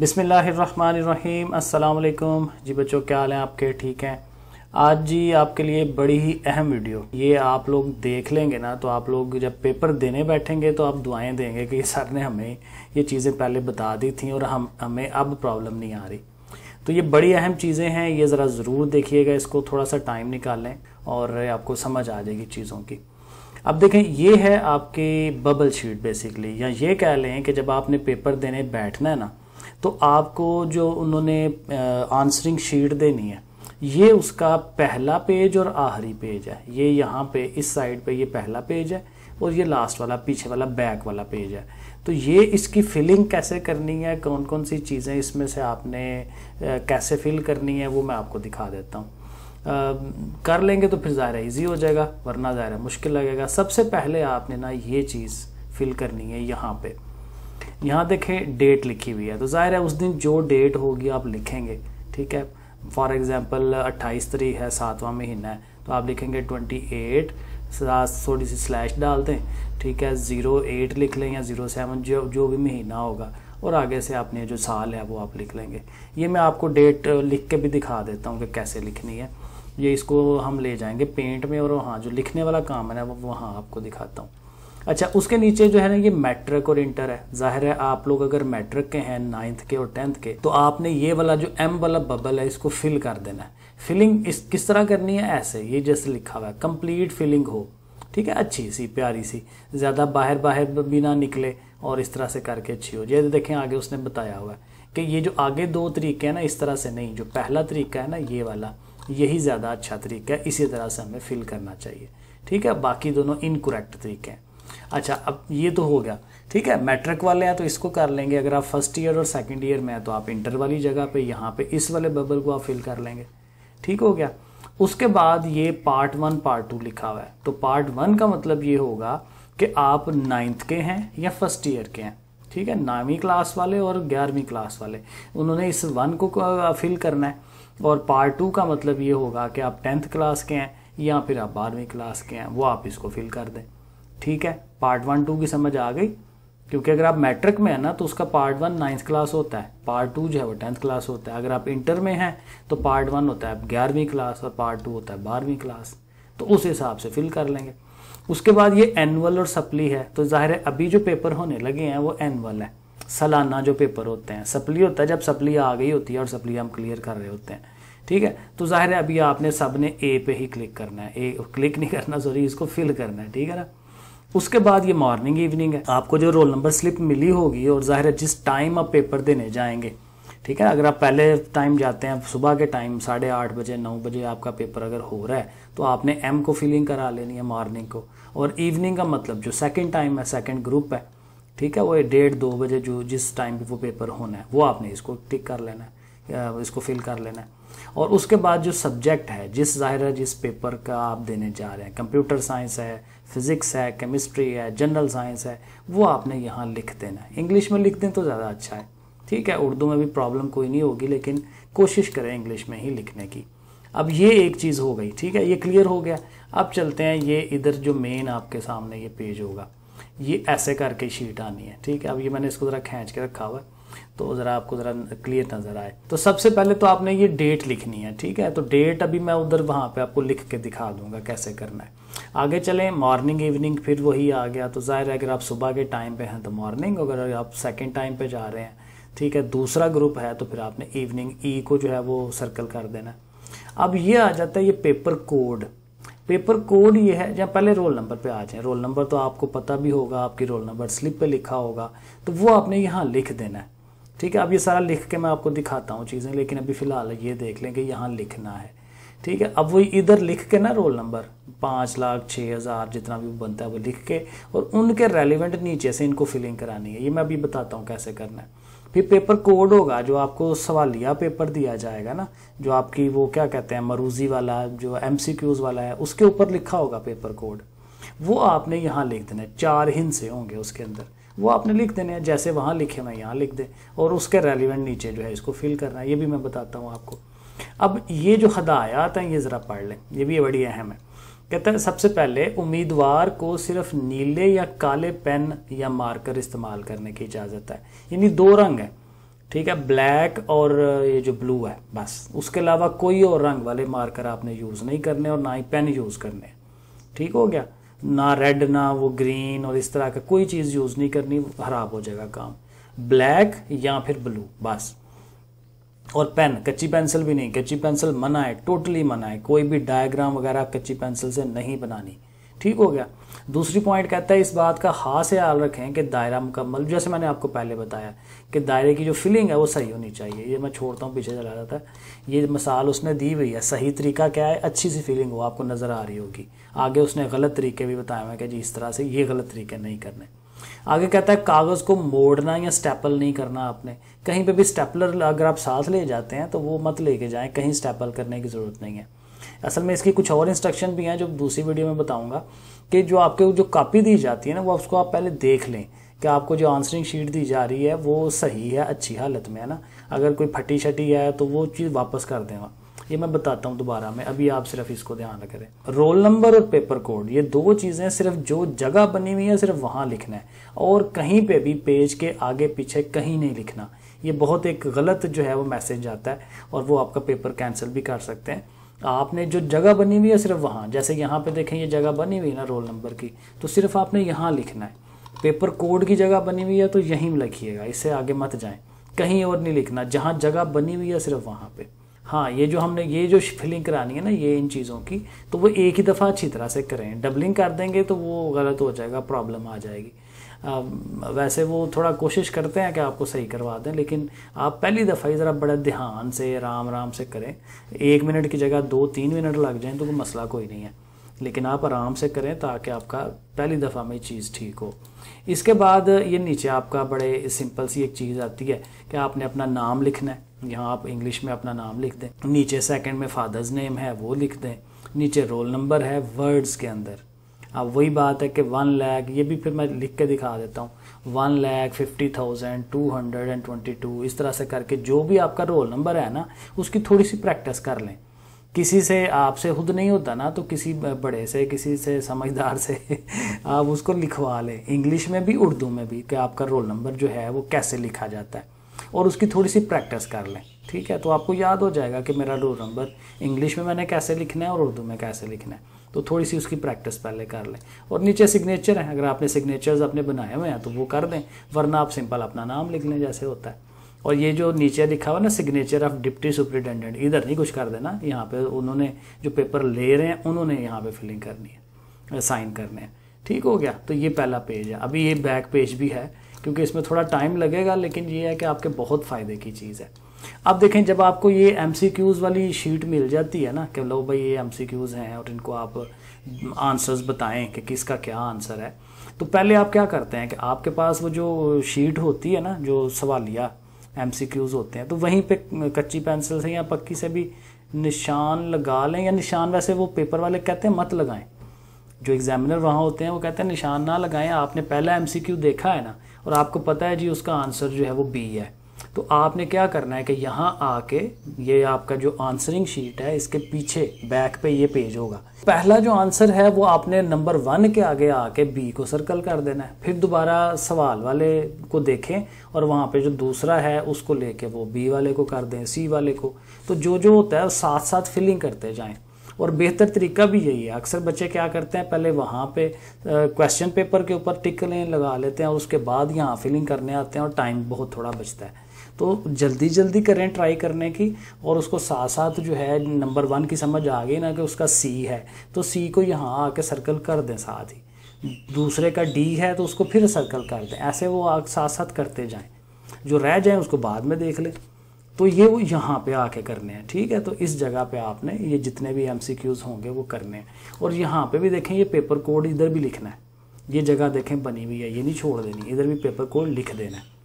बिसमीम् अल्लाम जी बच्चों क्या हाल है आपके ठीक हैं आज जी आपके लिए बड़ी ही अहम वीडियो ये आप लोग देख लेंगे ना तो आप लोग जब पेपर देने बैठेंगे तो आप दुआएं देंगे कि सर ने हमें ये चीज़ें पहले बता दी थी और हम हमें अब प्रॉब्लम नहीं आ रही तो ये बड़ी अहम चीज़ें हैं ये ज़रा ज़रूर देखिएगा इसको थोड़ा सा टाइम निकालें और आपको समझ आ जाएगी चीज़ों की अब देखें ये है आपकी बबल शीट बेसिकली या ये कह लें कि जब आपने पेपर देने बैठना है ना तो आपको जो उन्होंने आंसरिंग शीट देनी है ये उसका पहला पेज और आखिरी पेज है ये यहाँ पे इस साइड पे ये पहला पेज है और ये लास्ट वाला पीछे वाला बैक वाला पेज है तो ये इसकी फिलिंग कैसे करनी है कौन कौन सी चीज़ें इसमें से आपने कैसे फिल करनी है वो मैं आपको दिखा देता हूँ कर लेंगे तो फिर ज़ाहिर ईजी हो जाएगा वरना ज़ाहिर मुश्किल लगेगा सबसे पहले आपने ना ये चीज़ फिल करनी है यहाँ पर यहाँ देखें डेट लिखी हुई है तो ज़ाहिर है उस दिन जो डेट होगी आप लिखेंगे ठीक है फॉर एग्ज़ाम्पल अट्ठाईस तरीक है सातवां महीना है तो आप लिखेंगे ट्वेंटी एट थोड़ी सी स्लैश डाल दें ठीक है ज़ीरो एट लिख लें या ज़ीरो सेवन जो जो भी महीना होगा और आगे से आपने जो साल है वो आप लिख लेंगे ये मैं आपको डेट लिख के भी दिखा देता हूँ कि कैसे लिखनी है ये इसको हम ले जाएंगे पेंट में और वहाँ जो लिखने वाला काम है ना वो वहाँ आपको दिखाता हूँ अच्छा उसके नीचे जो है ना ये मैट्रिक और इंटर है जाहिर है आप लोग अगर मैट्रिक के हैं नाइन्थ के और टेंथ के तो आपने ये वाला जो एम वाला बबल है इसको फिल कर देना है फिलिंग इस किस तरह करनी है ऐसे ये जैसे लिखा हुआ है कंप्लीट फिलिंग हो ठीक है अच्छी सी प्यारी सी ज़्यादा बाहर बाहर भी ना निकले और इस तरह से करके अच्छी हो जैसे देखें आगे उसने बताया हुआ है कि ये जो आगे दो तरीके हैं ना इस तरह से नहीं जो पहला तरीका है ना ये वाला यही ज़्यादा अच्छा तरीका है इसी तरह से हमें फिल करना चाहिए ठीक है बाकी दोनों इनकोरेक्ट तरीके हैं अच्छा अब ये तो हो गया ठीक है मैट्रिक वाले हैं तो इसको कर लेंगे अगर आप फर्स्ट ईयर और सेकेंड ईयर में हैं तो आप इंटर वाली जगह पे यहाँ पे इस वाले बबल को आप फिल कर लेंगे ठीक हो गया उसके बाद ये पार्ट वन पार्ट टू लिखा हुआ है तो पार्ट वन का मतलब ये होगा कि आप नाइन्थ के हैं या फर्स्ट ईयर के हैं ठीक है नौवीं क्लास वाले और ग्यारहवीं क्लास वाले उन्होंने इस वन को फिल करना है और पार्ट टू का मतलब ये होगा कि आप टेंथ क्लास के हैं या फिर आप बारहवीं क्लास के हैं वो आप इसको फिल कर दें ठीक है पार्ट वन टू की समझ आ गई क्योंकि अगर आप मैट्रिक में है ना तो उसका पार्ट वन नाइन्थ क्लास होता है पार्ट टू जो है वो टेंथ क्लास होता है अगर आप इंटर में हैं तो पार्ट वन होता है ग्यारहवीं क्लास और पार्ट टू होता है बारहवीं क्लास तो उस हिसाब से फिल कर लेंगे उसके बाद ये एनुअल और सप्ली है तो जाहिर है अभी जो पेपर होने लगे हैं वो एनुअल है सालाना जो पेपर होते हैं सप्ली होता है जब सप्ली आ गई होती है और सप्ली हम क्लियर कर रहे होते हैं ठीक है तो जाहिर है अभी आपने सब ने ए पे ही क्लिक करना है ए क्लिक नहीं करना सॉरी इसको फिल करना है ठीक है ना उसके बाद ये मॉर्निंग इवनिंग है आपको जो रोल नंबर स्लिप मिली होगी और जाहिर है जिस टाइम आप पेपर देने जाएंगे ठीक है अगर आप पहले टाइम जाते हैं सुबह के टाइम साढ़े आठ बजे नौ बजे आपका पेपर अगर हो रहा है तो आपने एम को फिलिंग करा लेनी है मॉर्निंग को और इवनिंग का मतलब जो सेकेंड टाइम है सेकेंड ग्रुप है ठीक है वो डेढ़ दो बजे जो जिस टाइम पे वो पेपर होना है वो आपने इसको टिक कर लेना है इसको फिल कर लेना है और उसके बाद जो सब्जेक्ट है जिस ज़ाहिर है जिस पेपर का आप देने जा रहे हैं कंप्यूटर साइंस है फिज़िक्स है केमिस्ट्री है जनरल साइंस है वो आपने यहाँ लिख देना है इंग्लिश में लिख दें तो ज़्यादा अच्छा है ठीक है उर्दू में भी प्रॉब्लम कोई नहीं होगी लेकिन कोशिश करें इंग्लिश में ही लिखने की अब ये एक चीज़ हो गई ठीक है ये क्लियर हो गया अब चलते हैं ये इधर जो मेन आपके सामने ये पेज होगा ये ऐसे करके शीट आनी है ठीक है अब ये मैंने इसको ज़रा खींच के रखा हुआ है तो ज़रा आपको ज़रा क्लियर नज़र आए तो सबसे पहले तो आपने ये डेट लिखनी है ठीक है तो डेट अभी मैं उधर वहाँ पे आपको लिख के दिखा दूंगा कैसे करना है आगे चलें मॉर्निंग इवनिंग फिर वही आ गया तो ज़ाहिर है अगर आप सुबह के टाइम पे हैं तो मॉर्निंग अगर आप सेकेंड टाइम पर जा रहे हैं ठीक है दूसरा ग्रुप है तो फिर आपने इवनिंग ई e को जो है वो सर्कल कर देना अब ये आ जाता है ये पेपर कोड पेपर कोड ये है जहाँ पहले रोल नंबर पे आ जाए रोल नंबर तो आपको पता भी होगा आपकी रोल नंबर स्लिप पे लिखा होगा तो वो आपने यहाँ लिख देना है ठीक है अब ये सारा लिख के मैं आपको दिखाता हूँ चीज़ें लेकिन अभी फ़िलहाल ये देख लें कि यहाँ लिखना है ठीक है अब वो इधर लिख के ना रोल नंबर पाँच लाख छः हज़ार जितना भी बनता है वो लिख के और उनके रेलिवेंट नीचे से इनको फिलिंग करानी है ये मैं अभी बताता हूँ कैसे करना है फिर पेपर कोड होगा जो आपको सवालिया पेपर दिया जाएगा ना जो आपकी वो क्या कहते हैं मरूजी वाला जो एम वाला है उसके ऊपर लिखा होगा पेपर कोड वो आपने यहाँ लिख देना है चार हिंसे होंगे उसके अंदर वो आपने लिख देने हैं जैसे वहाँ लिखे मैं यहाँ लिख दें और उसके रेलिवेंट नीचे जो है इसको फिल करना है ये भी मैं बताता हूँ आपको अब ये जो हदायात हैं ये ज़रा पढ़ लें ये भी बड़ी अहम है कहते हैं सबसे पहले उम्मीदवार को सिर्फ नीले या काले पेन या मार्कर इस्तेमाल करने की इजाज़त है यानी दो रंग है ठीक है ब्लैक और ये जो ब्लू है बस उसके अलावा कोई और रंग वाले मार्कर आपने यूज़ नहीं करने और ना ही पेन यूज़ करने ठीक हो गया ना रेड ना वो ग्रीन और इस तरह का कोई चीज़ यूज़ नहीं करनी ख़राब हो जाएगा काम ब्लैक या फिर ब्लू बस और पेन कच्ची पेंसिल भी नहीं कच्ची पेंसिल मना है टोटली मना है कोई भी डायग्राम वगैरह कच्ची पेंसिल से नहीं बनानी ठीक हो गया दूसरी पॉइंट कहता है इस बात का खास ख्याल रखें कि दायरा मुकम्मल जैसे मैंने आपको पहले बताया कि दायरे की जो फिलिंग है वो सही होनी चाहिए ये मैं छोड़ता हूँ पीछे चला जाता है ये मिसाल उसने दी हुई है सही तरीका क्या है अच्छी सी फीलिंग हो आपको नज़र आ रही होगी आगे उसने गलत तरीके भी बताए हुए कि जी इस तरह से ये गलत तरीके नहीं करने आगे कहता है कागज़ को मोड़ना या स्टेपल नहीं करना आपने कहीं पे भी स्टेपलर अगर आप साथ ले जाते हैं तो वो मत लेके जाएं कहीं स्टेपल करने की ज़रूरत नहीं है असल में इसकी कुछ और इंस्ट्रक्शन भी हैं जो दूसरी वीडियो में बताऊंगा कि जो आपके जो कापी दी जाती है ना वो उसको आप पहले देख लें कि आपको जो आंसरिंग शीट दी जा रही है वो सही है अच्छी हालत में है ना अगर कोई फटी शटी है तो वो चीज़ वापस कर दें ये मैं बताता हूँ दोबारा में अभी आप सिर्फ इसको ध्यान रखें रोल नंबर और पेपर कोड ये दो चीज़ें सिर्फ जो जगह बनी हुई है सिर्फ वहाँ लिखना है और कहीं पे भी पेज के आगे पीछे कहीं नहीं लिखना ये बहुत एक गलत जो है वो मैसेज आता है और वो आपका पेपर कैंसिल भी कर सकते हैं आपने जो जगह बनी हुई है सिर्फ वहाँ जैसे यहाँ पे देखें ये जगह बनी हुई है ना रोल नंबर की तो सिर्फ आपने यहाँ लिखना है पेपर कोड की जगह बनी हुई है तो यहीं लिखिएगा इससे आगे मत जाएं कहीं और नहीं लिखना जहाँ जगह बनी हुई है सिर्फ वहाँ पे हाँ ये जो हमने ये जो फिलिंग करानी है ना ये इन चीज़ों की तो वो एक ही दफ़ा अच्छी तरह से करें डबलिंग कर देंगे तो वो गलत हो जाएगा प्रॉब्लम आ जाएगी वैसे वो थोड़ा कोशिश करते हैं कि आपको सही करवा दें लेकिन आप पहली दफ़ा ही ज़रा बड़ा ध्यान से आराम आराम से करें एक मिनट की जगह दो तीन मिनट लग जाएँ तो कोई मसला कोई नहीं है लेकिन आप आराम से करें ताकि आपका पहली दफ़ा में चीज़ ठीक हो इसके बाद ये नीचे आपका बड़े सिंपल सी एक चीज़ आती है कि आपने अपना नाम लिखना है यहाँ आप इंग्लिश में अपना नाम लिख दें नीचे सेकंड में फादर्स नेम है वो लिख दें नीचे रोल नंबर है वर्ड्स के अंदर अब वही बात है कि वन लैख ये भी फिर मैं लिख के दिखा देता हूँ one lakh fifty thousand two hundred and twenty two इस तरह से करके जो भी आपका रोल नंबर है ना उसकी थोड़ी सी प्रैक्टिस कर लें किसी से आपसे खुद नहीं होता ना तो किसी बड़े से किसी से समझदार से आप उसको लिखवा लें इंग्लिश में भी उर्दू में भी कि आपका रोल नंबर जो है वो कैसे लिखा जाता है और उसकी थोड़ी सी प्रैक्टिस कर लें ठीक है तो आपको याद हो जाएगा कि मेरा रोल नंबर इंग्लिश में मैंने कैसे लिखना है और उर्दू में कैसे लिखना है तो थोड़ी सी उसकी प्रैक्टिस पहले कर लें और नीचे सिग्नेचर हैं अगर आपने सिग्नेचर्स अपने बनाए हुए हैं तो वो कर दें वरना आप सिंपल अपना नाम लिख लें जैसे होता है और ये जो नीचे लिखा हुआ ना सिग्नेचर ऑफ डिप्टी सुप्रिटेंडेंट इधर नहीं कुछ कर देना यहाँ पे उन्होंने जो पेपर ले रहे हैं उन्होंने यहाँ पे फिलिंग करनी है साइन करने हैं ठीक हो गया तो ये पहला पेज है अभी ये बैक पेज भी है क्योंकि इसमें थोड़ा टाइम लगेगा लेकिन ये है कि आपके बहुत फ़ायदे की चीज़ है अब देखें जब आपको ये एम वाली शीट मिल जाती है ना कि लो भाई ये एम हैं और इनको आप आंसर्स बताएं कि किसका क्या आंसर है तो पहले आप क्या करते हैं कि आपके पास वो जो शीट होती है ना जो सवालिया एम होते हैं तो वहीं पे कच्ची पेंसिल से या पक्की से भी निशान लगा लें या निशान वैसे वो पेपर वाले कहते हैं मत लगाएं जो एग्जामिनर वहाँ होते हैं वो कहते हैं निशान ना लगाएं आपने पहला एम देखा है ना और आपको पता है जी उसका आंसर जो है वो बी है तो आपने क्या करना है कि यहाँ आके ये आपका जो आंसरिंग शीट है इसके पीछे बैक पे ये पेज होगा पहला जो आंसर है वो आपने नंबर वन के आगे आके बी को सर्कल कर देना है फिर दोबारा सवाल वाले को देखें और वहाँ पे जो दूसरा है उसको लेके वो बी वाले को कर दें सी वाले को तो जो जो होता है साथ साथ फिलिंग करते जाए और बेहतर तरीका भी यही है अक्सर बच्चे क्या करते हैं पहले वहाँ पे क्वेश्चन पेपर के ऊपर टिक लें लगा लेते हैं और उसके बाद यहाँ फिलिंग करने आते हैं और टाइम बहुत थोड़ा बचता है तो जल्दी जल्दी करें ट्राई करने की और उसको साथ साथ जो है नंबर वन की समझ आ गई ना कि उसका सी है तो सी को यहाँ आके सर्कल कर दें साथ ही दूसरे का डी है तो उसको फिर सर्कल कर दें ऐसे वो आग साथ साथ करते जाएं जो रह जाएं उसको बाद में देख लें तो ये वो यहाँ पे आके करने हैं ठीक है तो इस जगह पे आपने ये जितने भी एम होंगे वो करने हैं और यहाँ पे भी देखें ये पेपर कोड इधर भी लिखना है ये जगह देखें बनी हुई है ये नहीं छोड़ देनी इधर भी पेपर कोड लिख देना है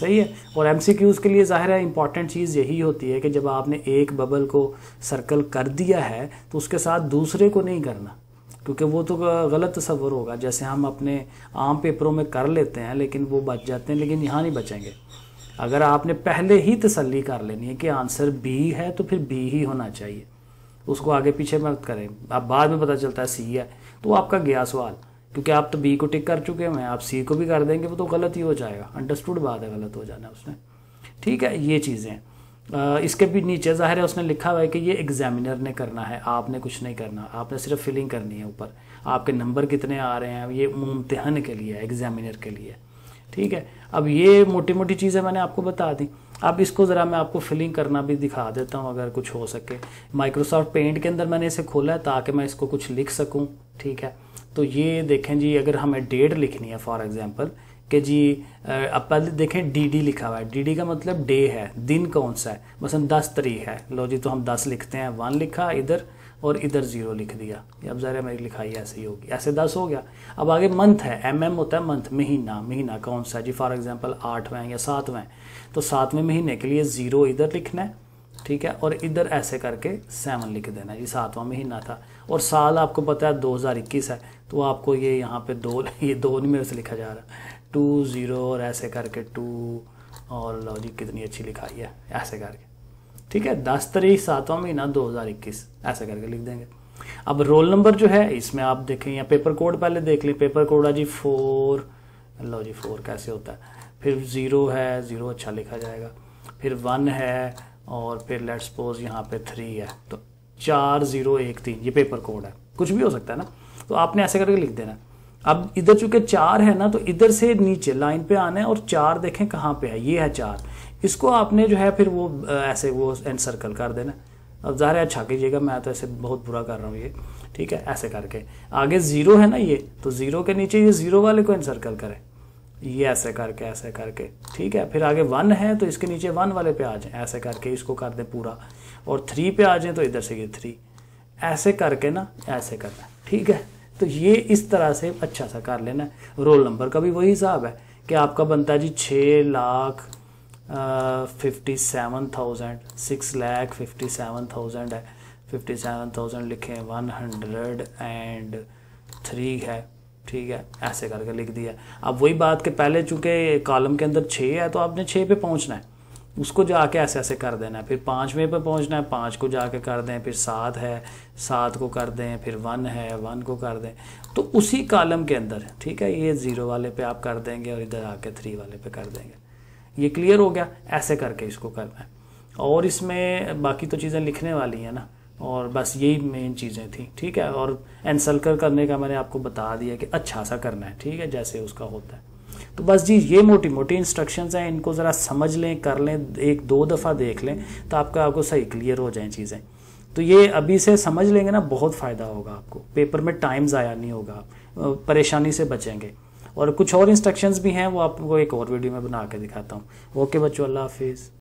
सही है और एम के लिए ज़ाहिर है इंपॉर्टेंट चीज़ यही होती है कि जब आपने एक बबल को सर्कल कर दिया है तो उसके साथ दूसरे को नहीं करना क्योंकि वो तो गलत तस्वर होगा जैसे हम अपने आम पेपरों में कर लेते हैं लेकिन वो बच जाते हैं लेकिन यहाँ नहीं बचेंगे अगर आपने पहले ही तसल्ली कर लेनी है कि आंसर बी है तो फिर बी ही होना चाहिए उसको आगे पीछे मत करें आप बाद में पता चलता है सी है तो आपका गया सवाल क्योंकि आप तो बी को टिक कर चुके हैं आप सी को भी कर देंगे वो तो गलत ही हो जाएगा अंडरस्टूड बात है गलत हो जाना उसने ठीक है ये चीज़ें इसके भी नीचे ज़ाहिर है उसने लिखा हुआ है कि ये एग्जामिनर ने करना है आपने कुछ नहीं करना आपने सिर्फ फिलिंग करनी है ऊपर आपके नंबर कितने आ रहे हैं ये मुमतहन के लिए एग्जामिनर के लिए ठीक है अब ये मोटी मोटी चीज़ें मैंने आपको बता दी अब इसको ज़रा मैं आपको फिलिंग करना भी दिखा देता हूँ अगर कुछ हो सके माइक्रोसॉफ्ट पेंट के अंदर मैंने इसे खोला है ताकि मैं इसको कुछ लिख सकूँ ठीक है तो ये देखें जी अगर हमें डेट लिखनी है फॉर एग्ज़ाम्पल कि जी अब पहले देखें डी डी लिखा हुआ है डी डी का मतलब डे है दिन कौन सा है मसलन दस तारीख है लो जी तो हम दस लिखते हैं वन लिखा इधर और इधर ज़ीरो लिख दिया अब ज़ाहिर है मेरी लिखाई ऐसे ही होगी ऐसे दस हो गया अब आगे मंथ है एम एम होता है मंथ महीना महीना कौन सा जी फॉर एग्ज़ाम्पल आठवें या सातवें तो सातवें महीने के लिए ज़ीरो इधर लिखना है ठीक है और इधर ऐसे करके सेवन लिख देना ये सातवां महीना था और साल आपको पता है इक्कीस है तो आपको ये यहाँ पे दो ये दो मेरे से लिखा जा रहा है टू ज़ीरो और ऐसे करके टू और लो जी कितनी अच्छी लिखाई है ऐसे करके ठीक है दस तारीख सातवां महीना इक्कीस ऐसे करके लिख देंगे अब रोल नंबर जो है इसमें आप देखें या पेपर कोड पहले देख लें पेपर कोड है जी फोर लो जी फोर कैसे होता है फिर ज़ीरो है ज़ीरो अच्छा लिखा जाएगा फिर वन है और फिर लेट्स सपोज यहाँ पे थ्री है तो चार जीरो एक तीन ये पेपर कोड है कुछ भी हो सकता है ना तो आपने ऐसे करके लिख देना अब इधर चूंकि चार है ना तो इधर से नीचे लाइन पे आना है और चार देखें कहाँ पे है ये है चार इसको आपने जो है फिर वो ऐसे वो एंड सर्कल कर देना अब ज़ाहिर है अच्छा कीजिएगा मैं तो ऐसे बहुत बुरा कर रहा हूँ ये ठीक है ऐसे करके आगे ज़ीरो है ना ये तो ज़ीरो के नीचे ये ज़ीरो वाले को एंड सर्कल करें ये ऐसे करके ऐसे करके ठीक है फिर आगे वन है तो इसके नीचे वन वाले पे आ जाए ऐसे करके इसको कर दें पूरा और थ्री पे आ जाए तो इधर से ये थ्री ऐसे करके ना ऐसे करना ठीक है तो ये इस तरह से अच्छा सा कर लेना है रोल नंबर का भी वही हिसाब है कि आपका बनता है जी छः lakh fifty seven thousand six lakh fifty seven thousand है फिफ्टी सेवन थाउजेंड लिखे वन हंड्रेड एंड थ्री है ठीक है ऐसे करके लिख दिया अब वही बात के पहले चूंकि कॉलम के अंदर छः है तो आपने छः पे पहुंचना है उसको जाके ऐसे ऐसे कर देना है फिर पाँचवें पे पहुंचना है पाँच को जाके कर दें फिर सात है सात को कर दें फिर वन है वन को कर दें तो उसी कॉलम के अंदर ठीक है ये ज़ीरो वाले पे आप कर देंगे और इधर आके थ्री वाले पे कर देंगे ये क्लियर हो गया ऐसे करके इसको करना है और इसमें बाकी तो चीज़ें लिखने वाली हैं ना और बस यही मेन चीज़ें थी ठीक है और एनसल्कर करने का मैंने आपको बता दिया कि अच्छा सा करना है ठीक है जैसे उसका होता है तो बस जी ये मोटी मोटी इंस्ट्रक्शंस हैं इनको ज़रा समझ लें कर लें एक दो दफ़ा देख लें तो आपका आपको सही क्लियर हो जाए चीज़ें तो ये अभी से समझ लेंगे ना बहुत फ़ायदा होगा आपको पेपर में टाइम ज़ाया नहीं होगा परेशानी से बचेंगे और कुछ और इंस्ट्रक्शंस भी हैं वो आपको एक और वीडियो में बना के दिखाता हूँ ओके बच्चों अल्लाह हाफिज़